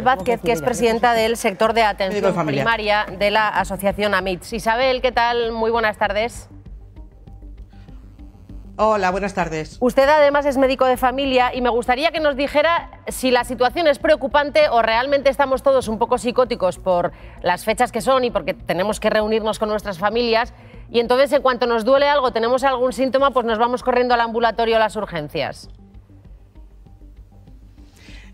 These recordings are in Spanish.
Vázquez, que es presidenta del sector de atención primaria de la Asociación AMITS. Isabel, ¿qué tal? Muy buenas tardes. Hola, buenas tardes. Usted además es médico de familia y me gustaría que nos dijera si la situación es preocupante o realmente estamos todos un poco psicóticos por las fechas que son y porque tenemos que reunirnos con nuestras familias y entonces en cuanto nos duele algo, tenemos algún síntoma, pues nos vamos corriendo al ambulatorio a las urgencias.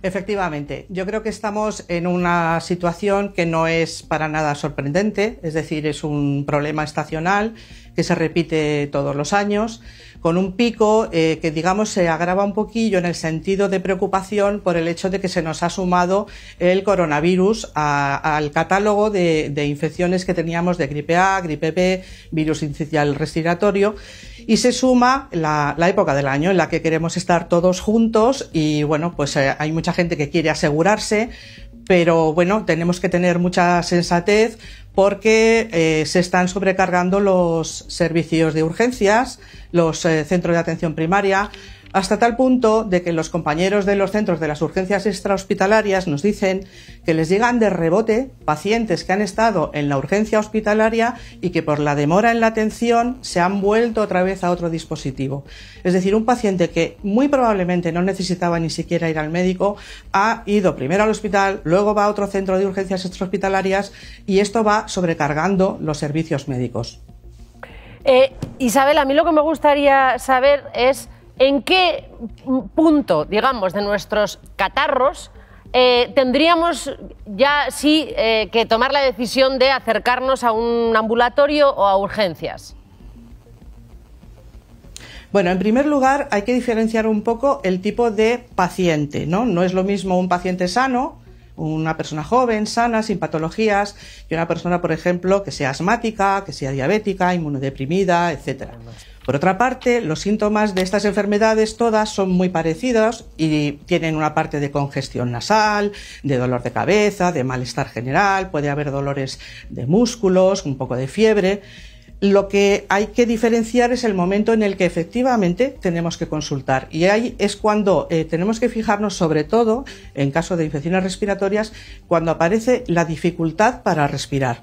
Efectivamente, yo creo que estamos en una situación que no es para nada sorprendente, es decir, es un problema estacional que se repite todos los años, con un pico eh, que, digamos, se agrava un poquillo en el sentido de preocupación por el hecho de que se nos ha sumado el coronavirus al catálogo de, infecciones que teníamos de gripe A, gripe B, virus inicial respiratorio y se suma la, época del año en la que queremos estar todos juntos y bueno, pues eh, hay mucha gente que quiere asegurarse, pero bueno, tenemos que tener mucha sensatez porque eh, se están sobrecargando los servicios de urgencias, los eh, centros de atención primaria, hasta tal punto de que los compañeros de los centros de las urgencias extrahospitalarias nos dicen que les llegan de rebote pacientes que han estado en la urgencia hospitalaria y que por la demora en la atención se han vuelto otra vez a otro dispositivo. Es decir, un paciente que muy probablemente no necesitaba ni siquiera ir al médico ha ido primero al hospital, luego va a otro centro de urgencias extrahospitalarias y esto va sobrecargando los servicios médicos. Eh, Isabel, a mí lo que me gustaría saber es en qué punto, digamos, de nuestros catarros, eh, tendríamos ya sí eh, que tomar la decisión de acercarnos a un ambulatorio o a urgencias? Bueno, en primer lugar hay que diferenciar un poco el tipo de paciente, ¿no? No es lo mismo un paciente sano, una persona joven, sana, sin patologías, que una persona, por ejemplo, que sea asmática, que sea diabética, inmunodeprimida, etcétera. Por otra parte, los síntomas de estas enfermedades todas son muy parecidos y tienen una parte de congestión nasal, de dolor de cabeza, de malestar general, puede haber dolores de músculos, un poco de fiebre. Lo que hay que diferenciar es el momento en el que efectivamente tenemos que consultar y ahí es cuando eh, tenemos que fijarnos sobre todo en caso de infecciones respiratorias cuando aparece la dificultad para respirar.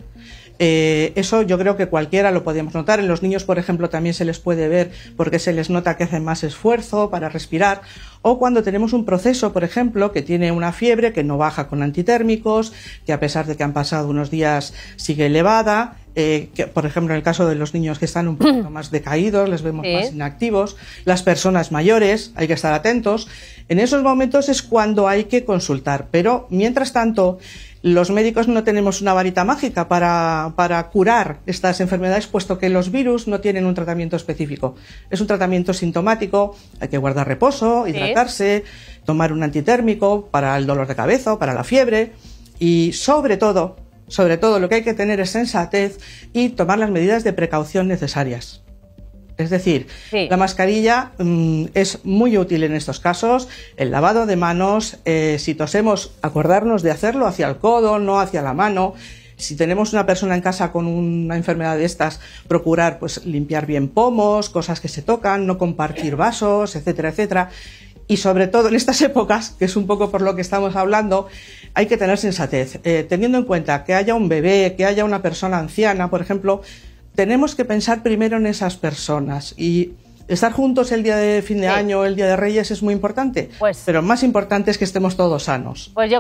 Eh, eso yo creo que cualquiera lo podemos notar. En los niños, por ejemplo, también se les puede ver porque se les nota que hacen más esfuerzo para respirar. O cuando tenemos un proceso, por ejemplo, que tiene una fiebre que no baja con antitérmicos, que a pesar de que han pasado unos días sigue elevada, eh, por ejemplo, en el caso de los niños que están un poquito más decaídos, les vemos más inactivos, las personas mayores, hay que estar atentos. En esos momentos es cuando hay que consultar, pero mientras tanto, los médicos no tenemos una varita mágica para, curar estas enfermedades, puesto que los virus no tienen un tratamiento específico. Es un tratamiento sintomático, hay que guardar reposo, hidratarse, tomar un antitérmico para el dolor de cabeza o para la fiebre y, sobre todo, sobre todo lo que hay que tener es sensatez y tomar las medidas de precaución necesarias. Es decir, la mascarilla mm, es muy útil en estos casos. El lavado de manos, eh, si tosemos, acordarnos de hacerlo hacia el codo, no hacia la mano. Si tenemos una persona en casa con una enfermedad de estas, procurar pues limpiar bien pomos, cosas que se tocan, no compartir vasos, etcétera, etcétera. Y sobre todo en estas épocas, que es un poco por lo que estamos hablando, hay que tener sensatez. Eh, teniendo en cuenta que haya un bebé, que haya una persona anciana, por ejemplo, tenemos que pensar primero en esas personas y estar juntos el día de fin de año, el día de Reyes es muy importante, pues, pero más importante es que estemos todos sanos. Pues